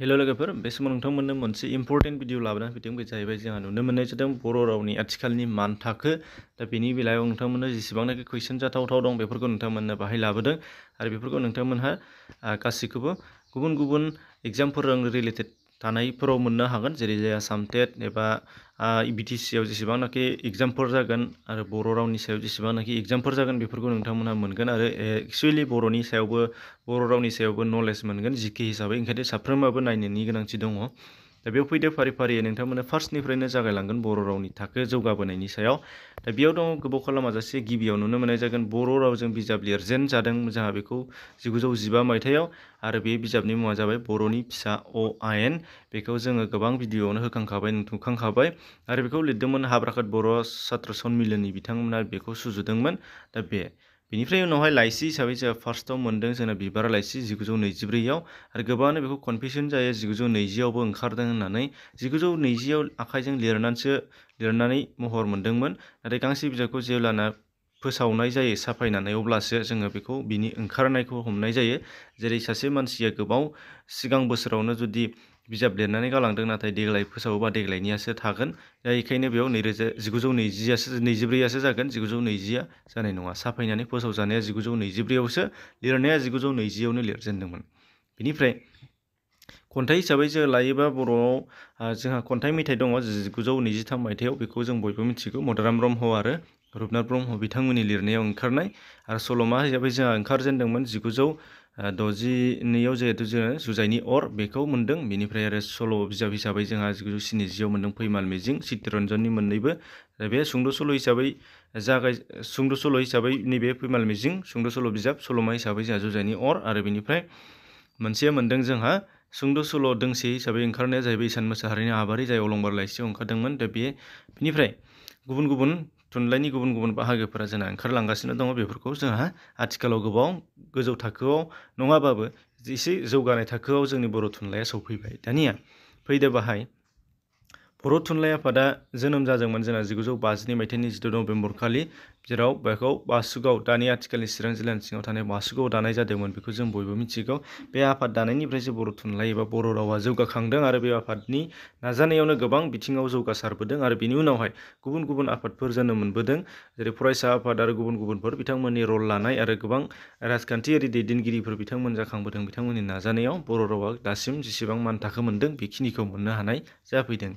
hello लोगोफोर बे समाव नोंथांमोननो मोनसे इम्परटेन्ट भिडिअ लाबोना फैदों बे जाहैबाय जोंहा नुनो मोननाय मान थाखो दा बेनि बेलायाव नोंथांमोननो जेसेबांनाखि कुइसन जाथावथाव दं बेफोरखौ नोंथांमोननो बाहाय लाबोदों गुबुन गुबुन एग्जामफोरजों रिलेटेड थानायफोराव मोननो हागोन जेरै आसाम टेट एवं बिटिसिआव जेसेबांनाखि एग्जामफोर जागोन आरो बर' रावनि सायाव जेसेबांनाखि एग्जामफोर जागोन बेफोरखौ नोंथांमोनहा मोनगोन आरो एक्सुवेलि बर'नि सायावबो बर' रावनि सायावबो नलेज मोनगोन जिके हिसाबै ओंखायनो साफ्रोमाबो नायनायनि गोनांथि दङ दा बेयाव फैदो फारि फारियै नोंथांमोना फार्स्टनिफ्रायनो जागायलांगोन बर' रावनि थाखो जौगाबोनायनि सायाव दा बेयाव दङ गोबाव खालामाजासे गिबियाव नुनो मोननाय जागोन बर' रावजों बिजाब लिरजेन जादों जोंहा बेखौ जिगुजौ जिबा मायथाइयाव आरो बे बिजाबनि मुङा जाबाय बर'नि फिसा अ आयेन बेखौ जोङो गोबां भिडिअ'आवनो होखांखाबाय नुखांखाबाय आरो बेखौ लिरदोंमोन हाब्राखात बर' सात्र सन्मिलननि बिथांमोना बेखौ सुजुदोंमोन दा बे बेनिफ्राय उनावहाय लाइसि हिसाबै जोंहा फार्स्टआव मोन्दों जोंना बिबारा लाइसि जिगुजौ नैजिब्रैयाव आरो गोबाङानो बेखौ कनफिउसन जायो जिगुजौ नैजियावबो ओंखारदों होननानै जिगुजौ नैजियाव आखाइजों लिरनानैसो लिरनानै महर मोन्दोंमोन नाथाय गांसे बिजाबखौ जेब्लाना फोसावनाय जायो साफायनानै अब्लासो जोङो बेखौ बिनि ओंखारनायखौ हमनाय जायो जेरै सासे मानसिया गोबाव सिगां बोसोरावनो जुदि बिजाब लिरनानै गालांदों नाथाय देग्लाय फोसावोबा देग्लायनियासो थागोन दा बेखायनो बेयाव नैरोजा जिगुजौ नैजियासो नैजिब्रैयासो जागोन जिगुजौ नैजिया जानाय नङा साफायनानै फोसावजानाया जिगुजौ नैजिब्रैयावसो लिरनाया जिगुजौ नैजियावनो लिरजेनदोंमोन बेनिफ्राय खन्थाइ हिसाबै जों लायोबा बर'आव जोंहा खन्थाइ मेथाइ दङ जिगुजौ नैजिथाम मायथाइयाव बेखौ जों बयबो मिथिगौ मदाराम ब्रह्म आरो रुपनाथ ब्रह्म बिथांमोननि लिरनायाव ओंखारनाय आरो सल'मा हिसाबै जोंहा ओंखारजेनदोंमोन जिगुजौ द'जिनैआव जिहेतु जोङो जुजाइनि अर बेखौ मोन्दों बेनिफ्राय आरो सल' बिजाब हिसाबै जोंहा जिगुजौ स्निजियाव मोन्दों फैमाल मिजिं चित्तरन्जननि मोननैबो बे सुंद' सल' हिसाबै जागाय सुंद' सल' हिसाबै नैबे फैमाल मिजिं सुंद' सल' बिजाब सल'मा हिसाबै जोंहा जुजाइनि अर आरो बेनिफ्राय मोनसे मोन्दों जोंहा सुंद' सल' दोंसे हिसाबै ओंखारनाया जाहैबाय इसान मोसाहारिनि आबारि जाय अलंबार लाइसियाव ओंखारदोंमोन दा बे बिनिफ्राय गुबुन गुबुन थुनलाइनि गुबुन गुबुन बाहागोफोरा जोंना ओंखारलांगासिनो दङ बेफोरखौ जोंहा आथिखालाव गोबां गोजौ थाखोआव नङाबाबो एसे जौगानाय थाखोआव जोंनि बर' थुनलाइया सौफैबाय दानिया फैदो बाहाय बर' थुनलाइ आफादा जोनोम जादोंमोन जोंना जिगुजौ बाजिनै मायथाइनि जिद' नभेम्बरखालि जेराव बेखौ बासुगाव दानि आथिखालनि चिरां जिल्लानि सिङाव थानाय बासुगाव दानाय जादोंमोन बेखौ जों बयबो मिथिगौ बे आफाद दानायनिफ्रायसो बर' थुनलाइ एबा बर' रावा जौगाखांदों आरो बे आफादनि नाजानायावनो गोबां बिथिङाव जौगासारबोदों आरो बेनि उनावहाय गुबुन गुबुन आफादफोर जोनोम मोनबोदों जेरै फरायसा आफाद आरो गुबुन गुबुनफोर बिथांमोननि रल लानाय आरो गोबां राजखान्थियारि दैदेनगिरिफोर बिथांमोन जाखांबोदों बिथांमोननि नाजानायाव बर' रावा दासिम जेसेबां मान थाखो बेखिनिखौ मोननो हानाय जाफैदों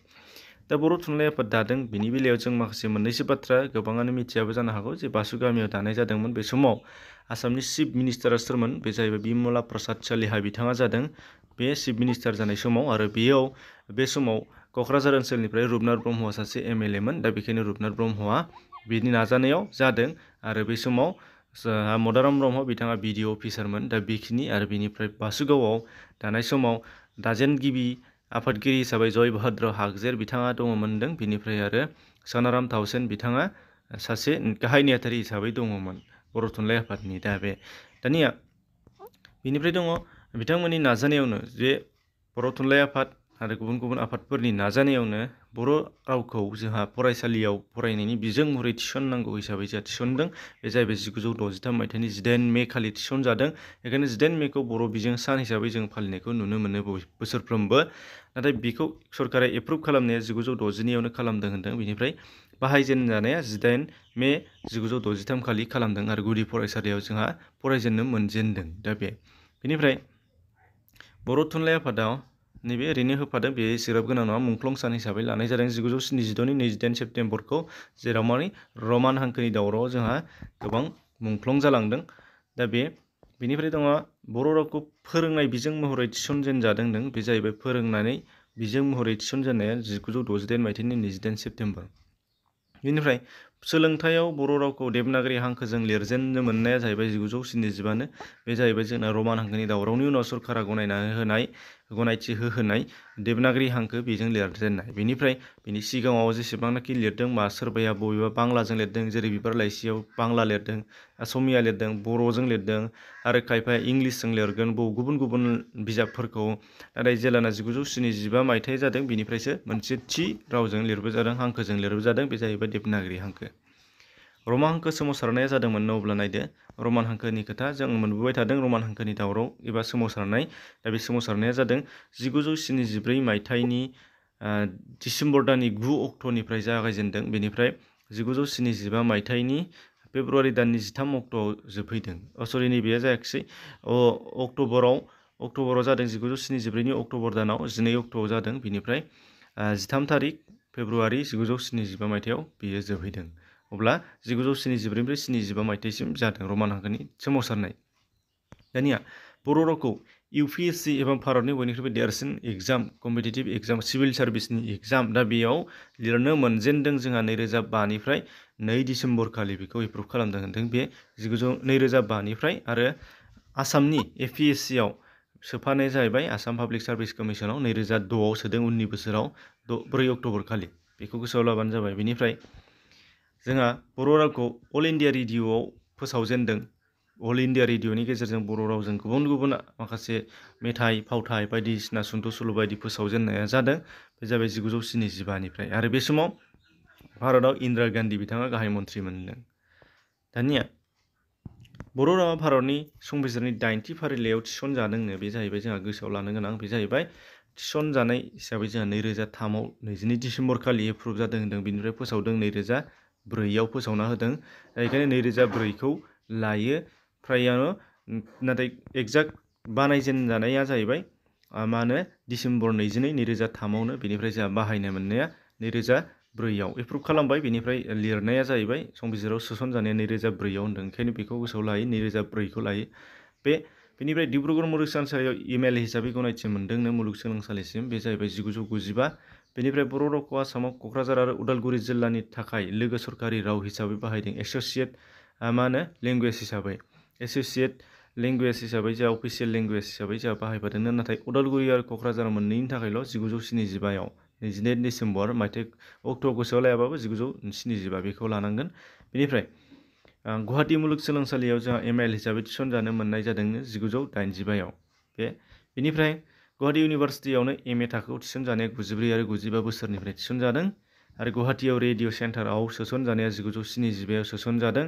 दा बर' थुनलाइयाफोर दादों बिनि बेलायाव जों माखासे मोननैसो बाथ्रा गोबाङानो मिथियाबो जानो हागौ जे बासु गामियाव दानाय जादोंमोन बे समाव आसामनि चिफ मिनिस्टारा सोरमोन बे जाहैबाय बिमला प्रसाद सालिहा बिथाङा जादों बे चिफ मिनिस्टार जानाय समाव आरो बेयाव बे समाव क'क्राझार ओनसोलनिफ्राय रुपनाथ ब्रह्मआ सासे एम एल ए मोन दा बेखायनो रुपनाथ ब्रह्मआ बिनि नाजानायाव जादों आरो बे समाव मदाराम ब्रह्म बिथाङा बि डि अ अफिसारमोन दा बेखिनि आरो बेनिफ्राय बासुगावआव दानाय समाव दाजेनगिबि आफादगिरि हिसाबै जयभद्र हागजेर बिथाङा दङमोनदों बिनिफ्राय आरो सनाराम थावसेन बिथाङा सासे गाहाय नेहाथारि हिसाबै दङमोन बर' थुनलाइ आफादनि दा बे दानिया बिनिफ्राय दङ बिथांमोननि नाजानायावनो जे बर' थुनलाइ आफाद आरो गुबुन गुबुन आफादफोरनि नाजानायावनो बर' रावखौ जोंहा फरायसालियाव फरायनायनि बिजों महरै थिसननांगौ हिसाबै जोंहा थिसनदों बे जाहैबाय जिगुजौ द'जिथाम मायथाइनि जिदाइन मे खालि थिसनजादों बेखायनो जिदाइन मेखौ बर' बिजों सान हिसाबै जों फालिनायखौ नुनो मोनो बोसोरफ्रोमबो नाथाय बेखौ सरकारा एप्रुभ खालामनाया जिगुजौ द'जिनैआवनो खालामदों होन्दों बेनिफ्राय बाहायजेनजानाया जिदाइन मे जिगुजौ द'जिथाम खालि खालामदों आरो गुदि फरायसालियाव जोंहा फरायजेननो मोनजेनदों दा बे बेनिफ्राय बर' थुनलाइ आफादाव नैबे ओरैनो होफादों बे सोदोब गोनां नङा मुंख्लं सान हिसाबै लानाय जादों जिगुजौ स्निजिद'नि नैजिदाइन सेप्तेम्बरखौ जेराव माने रमान हांखोनि दावरावआव जोंहा गोबां मुंख्लं जालांदों दा बे बेनिफ्राय दङ बर' रावखौ फोरोंनाय बिजों महरै थिसनजेनजादोंदों बे जाहैबाय फोरोंनानै बिजों महरै थिसनजेननाया जिगुजौ द'जिदाइन मायथाइनि नैजिदाइन सेप्तेम्बर बेनिफ्राय सोलोंथाइयाव बर' रावखौ देबनागरि हांखोजों लिरजेननो मोननाया जाहैबाय जिगुजौ स्निजिबानो बे जाहैबाय जोंना रमान हांखोनि दावरावनि उनाव सरकारा गनायनानै होनाय गनायथि होहोनाय देबनागरि हांखो बेजों लिरजेननाय बेनिफ्राय बिनि सिगाङाव जेसेबांनाखि लिरदों मा सोरबाया बबेबा बांलाजों लिरदों जेरै बिबार लाइसियाव बांला लिरदों असमिया लिरदों बर'जों लिरदों आरो खायफाया इंलिसजों लिरगोन बबे गुबुन गुबुन बिजाबफोरखौ नाथाय जेलाना जिगुजौ स्निजिबा मायथाइ जादों बेनिफ्रायसो मोनसे थि रावजों लिरबोजादों हांखोजों लिरबोजादों बे जाहैबाय देबनागरि हांखो रमान हांखो सोमावसारनाया जादोंमोन अब्ला नायदो रमान हांखोनि खोथा जों मोनबोबाय थादों रमान हांखोनि दावराव एबा सोमावसारनाय दा बे सोमावसारनाया जादों जिगुजौ स्निजिब्रै मायथाइनि डिसेम्बर दाननि गु अक्ट'निफ्राय जागायजेनदों बेनिफ्राय जिगुजौ स्निजिबा मायथाइनि फेब्रुवारि दाननि जिथाम अक्ट'आव जोबहैदों अ सरि नैबेया जायाखिसै अ अक्ट'बराव अक्ट'बराव जादों जिगुजौ स्निजिब्रैनि अक्ट'बर दानाव जिनै अक्ट'आव जादों बेनिफ्राय जिथाम थारिख फेब्रुवारि जिगुजौ स्निजिबा मायथाइयाव बेयो जोबहैदों अब्ला जिगुजौ स्निजिब्रैनिफ्राय स्निजिबा मायथाइसिम जादों रमान हांखोनि सोमावसारनाय दानिया बर' रावखौ इउ पि एस सि एबा भारतनि बयनिख्रुइबो देरसिन एग्जाम कम्पिटिटिभ एग्जाम सिभिल सार्भिसनि एग्जाम दा बेयाव लिरनो मोनजेनदों जोंहा नैरोजा बानिफ्राय नै डिसेम्बरखालि बेखौ एप्रुभ खालामदों होन्दों बे जिगुजौ नैरोजा बानिफ्राय आरो आसामनि ए पि एस सियाव सोफानाया जाहैबाय आसाम पाब्लिक सार्भिस कमिसनाव नैरोजा द'आव सोदों उननि बोसोराव द' ब्रै अक्ट'बरखालि बेखौ गोसोआव लाबानो जाबाय बेनिफ्राय जोंहा बर' रावखौ अल इण्डिया रेडिय'आव फोसावजेनदों अल इण्डिया रेडिय'नि गेजेरजों बर' रावजों गुबुन गुबुन माखासे मेथाइ फावथाय बायदिसिना सुंद' सल' बायदि फोसावजेननाया जादों बे जाबाय जिगुजौ स्निजिबानिफ्राय आरो बे समाव भारताव इन्दिरा गान्धी बिथाङा गाहाय मन्थ्रि मोनदों दानिया बर' रावा भारतनि संबिजिरनि दाइनथि फारिलाइयाव थिसनजादोंनो बे जाहैबाय जोंहा गोसोआव लानो गोनां बे जाहैबाय थिसनजानाय हिसाबै जोंहा नैरोजा थामआव नैजिनै डिसेम्बरखालि एप्रुभ जादों होनदों बेनिफ्राय फोसावदों नैरोजा ब्रैआव फोसावना होदों बेखायनो नैरोजा ब्रैखौ लायो फ्रायानो नाथाय बानायजेन बानायजेनजानाया जाहैबाय मा होनो डिसेम्बर नैजिनै नैरोजा थामावनो बेनिफ्राय जोंहा बाहायनो मोननाया नैरोजा ब्रैआव एप्रुभ खालामबाय बेनिफ्राय लिरनाया जाहैबाय संबिजिराव सोसनजानाया नैरोजा ब्रैआव होनदों ओंखायनो बेखौ गोसोआव लायो नैरोजा ब्रैखौ लायो बे बेनिफ्राय डिब्रुगड़ मुलुगसोलोंसालियाव एम एल ए हिसाबै गनायथि मोन्दोंनो मुलुगसोलोंसालिसिम बे जाहैबाय जिगुजौ गुजिबा बेनिफ्राय बर' रावखौ आसामाव क'क्राझार आरो उदालगुरि जिल्लानि थाखाय लोगो सरकारि राव हिसाबै बाहायदों एस'सियेट मा होनो लेंगुवेज हिसाबै एस'सियेट लेंगुवेज हिसाबै जा अफिसियेल लेंगुवेज हिसाबै जा बाहायबोदोंनो नाथाय उदालगुरि आरो क'क्राझार मोननैनि थाखायल' जिगुजौ स्निजिबायाव नैजिनै डिसेम्बर माइथाय अक्ट' गोसोआव लायाबाबो जिगुजौ स्निजिबा बेखौ लानांगोन बेनिफ्राय गुवाहाटी मुलुग सोलोंसालियाव जोंहा एम एल हिसाबै थिसनजानो मोननाय जादों जिगुजौ दाइनजिबायाव बे बेनिफ्राय गुवाहाटी इउनिभार्सिटियावनो एम ए थाखोआव थिसनजानाया गुजिब्रै आरो गुजिबा बोसोरनिफ्राय थिसनजादों आरो गुवाहाटीयाव रेडिअ सेन्टाराव सोसनजानाया जिगुजौ स्निजिबायाव सोसनजादों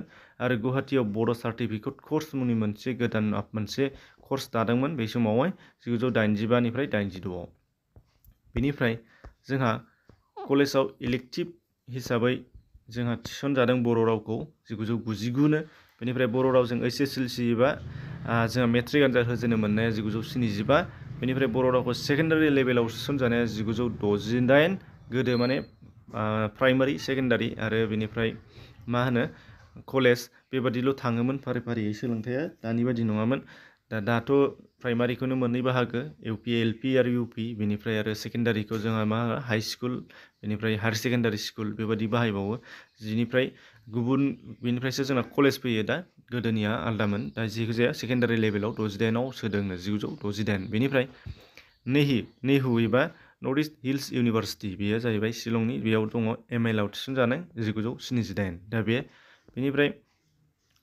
आरो गुवाहाटीयाव बड' सार्टिफिकेट कर्स मुंनि मोनसे गोदान मोनसे कर्स दादोंमोन बे समावहाय जिगुजौ दाइनजिबानिफ्राय दाइनजिद'आव बेनिफ्राय जोंहा कलेजाव इलेक्टिभ हिसाबै जोंहा थिसनजादों बर' रावखौ जिगुजौ गुजिगुनो बेनिफ्राय बर' रावजों ओइस एस एल सि एबा जोंहा मेट्रिक आनजाद होजेनो मोननाया जिगुजौ स्निजिबा बेनिफ्राय बर' रावखौ सेकेन्डारि लेभेलाव थिसनजानाया जिगुजौ द'जिदाइन गोदो माने प्राइमारि सेकेन्डारि आरो बेनिफ्राय मा होनो कलेज बेबादिल' थाङोमोन फारि फारियै सोलोंथाइया दानि बादि नङामोन दा दाथ' प्राइमारिखौनो मोननै बाहागो इउ पि एल पि आरो इउ पि बेनिफ्राय आरो सेकेन्डारिखौ जोंहा मा हाइ स्कुल बेनिफ्राय हायार सेकेन्डारि स्कुल बेबादि बाहायबावो जिनिफ्राय गुबुन बेनिफ्रायसो जोंना कलेज फैयो दा गोदोनिया आलदामोन दा जेखिजाया सेकेन्डारि लेभेलाव द'जिदाइनआव सोदोंनो जिगुजौ द'जिदाइन बेनिफ्राय नेहि नेहु एबा नर्थ इस्ट हिल्स इउनिभार्सिटि बेयो जाहैबाय शिलंनि बेयाव दङ एम एल आव थिसनजानाय जिगुजौ स्निजिदाइन दा बे बेनिफ्राय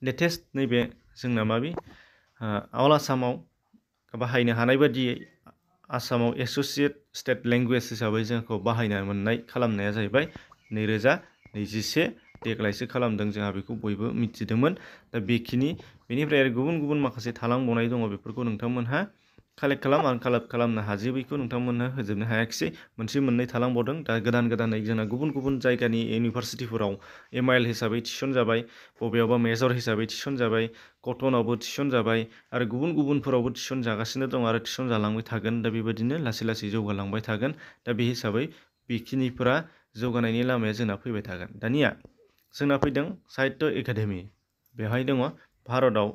लेटेस्ट नैबे जोंना माबि अल आसामाव बाहायनो हानाय आसामाव एस'सियेट स्टेट लेंगुवेज हिसाबै जोंखौ बाहायनो मोननाय खालामनाया जाहैबाय नैरोजा नैजिसे देग्लायसो खालामदों जोंहा बेखौ बयबो मिथिदोंमोन दा बेखिनि बेनिफ्राय आरो गुबुन गुबुन माखासे थालांबावनाय दङ बेफोरखौ नोंथांमोनहा कालेक्ट खालाम आरो कालेक्ट खालामनो हाजोबैखौ नोंथांमोनहा होजोबनो हायाखिसै मोनसे मोननै थालांबावदों दा गोदान गोदानै जोंना गुबुन गुबुन जायगानि इउनिभार्सिटिफोराव एम आइल हिसाबै थिसनजाबाय बबेयावबा मेजर हिसाबै थिसनजाबाय कटनावबो थिसनजाबाय आरो गुबुन गुबुनफोरावबो थिसनजागासिनो दं आरो थिसनजालांबाय थागोन दा बेबायदिनो लासै लासै जौगालांबाय थागोन दा बे हिसाबै बेखिनिफोरा जौगानायनि लामाया जोंना फैबाय थागोन दानिया जोंना फैदों साहित्य एकाडेमि बेवहाय दङ भारताव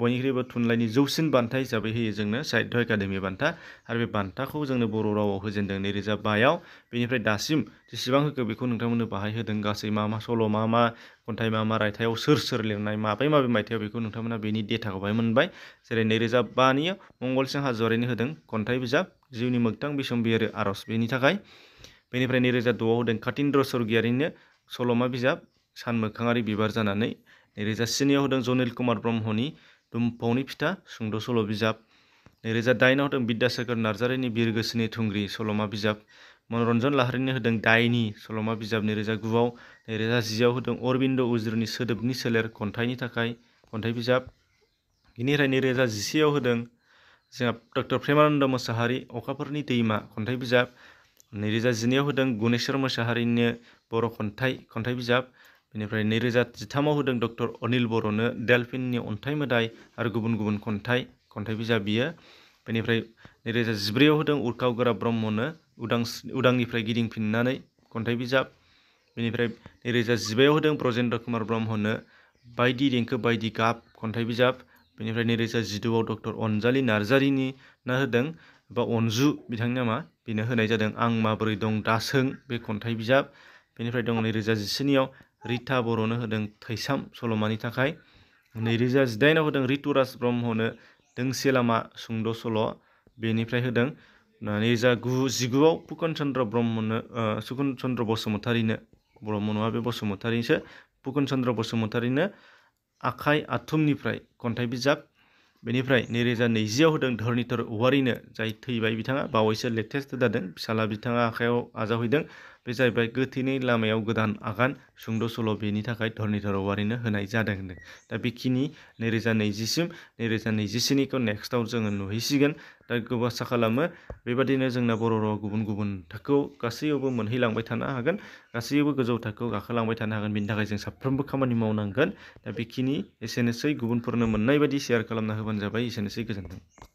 बयनिख्रुइबो थुनलाइनि जौसिन बान्था हिसाबै होयो जोंनो साहित्य एकाडेमि बान्था आरो बे बान्थाखौ जोंनो बर' रावआव होजेनदों नैरोजा बायाव बेनिफ्राय दासिम जेसेबां होखो बेखौ नोंथांमोननो बाहाय होदों गासै मा मा सल' मा मा खन्थाइ मा मा रायथाइयाव सोर सोर लिरनाय माबे माबे मायथाइयाव बेखौ नोंथांमोना बेनि डेटाखौ बाहाय मोनबाय जेरै नैरोजा बानियाव मंगलसिं हाज'वारिनो होदों खन्थाइ बिजाब जिउनि मोगथां बिसम्बियारि आर'ज बेनि थाखाय बेनिफ्राय नैरोजा द'आव होदों कातिन्द्र स्वर्गियारिनो सल'मा बिजाब सानमोखाङारि बिबार जानानै नैरोजा स्निआव होदों जनिल कुमार ब्रह्मनि दुमफावनि फिथा सुंद' सल' बिजाब नैरोजा दाइनआव होदों बिद्यासागर नार्जारिनि बिरगोस्रिनि थुंग्रि सल'मा बिजाब मनरन्जन लाहारिनो होदों दायनि सल'मा बिजाब नैरोजा गुआव नैरोजा जिआव होदों अरबिन्द उज्रनि सोदोबनि सोलेर खन्थाइनि थाखाय खन्थाइ बिजाब बिनिफ्राय नैरोजा जिसेआव होदों जोंहा डक्टर प्रेमानन्द मोसाहारि अखाफोरनि दैमा खन्थाइ बिजाब नैरोजा जिनैआव होदों गुनेश्वर मोसाहारिनो बर' खन्थाइ खन्थाइ बिजाब बेनिफ्राय नैरोजा जिथामआव होदों डक्टर अनिल बर'नो डेल्फिननि अन्थाइ मोदाइ आरो गुबुन गुबुन खन्थाइ खन्थाइ बिजाब बियो बेनिफ्राय नैरोजा जिब्रैआव होदों उर्खाव गोरा ब्रह्मनो उदां उदांनिफ्राय गिदिंफिननानै खन्थाइ बिजाब बेनिफ्राय नैरोजा जिबायाव होदों ब्रजेन्द्र कुमार ब्रह्मनो बायदि देंखो बायदि गाब खन्थाइ बिजाब बेनिफ्राय नैरोजा जिद'आव डक्टर अनजालि नार्जारिनि ना होदों बा अनजु बिथांनि नामा बिनो होनाय जादों आं माबोरै दं दासों बे खन्थाइ बिजाब बेनिफ्राय दं नैरोजा जिस्निआव रिता बर'नो होदों थैसाम सल'मानि थाखाय नैरोजा जिदाइनआव होदों रितुराज ब्रह्मनो दोंसे लामा सुंद' सल' बेनिफ्राय होदों नैरोजा गु जिगुआव फुकन चन्द्र ब्रह्मनो सुकन चन्द्र बसुमतारिनो ब्रह्म नङा बे बसुमतारिसो फुकन चन्द्र बसुमतारिनो आखाय आथुमनिफ्राय खन्थाइ बिजाब बेनिफ्राय नैरोजा नैजियाव होदों धरनिधर औवारिनो जाय थैबाय बिथाङा बावैसो लेटेस्ट जादों फिसाला बिथाङा आखाइयाव आजावहैदों bejai bai gethini lamayaw gedan agan sungdo solo beni thakai dhorni dhorawarina hnai jadang ne ta bikini 2020 sim 2021 ni ko next taw jeng nuhisigen ta goba sakhalama bebadine jengna bororo gubun gubun thakau kasiyobo monhilangbai thana hagan kasiyobo gojau thakau gakhalangbai thana hagan bin thakai jeng saprambo khamani gan tapi kini esenesei gubun purna monnai badi share kalamna hoban jabai esenesei gojantang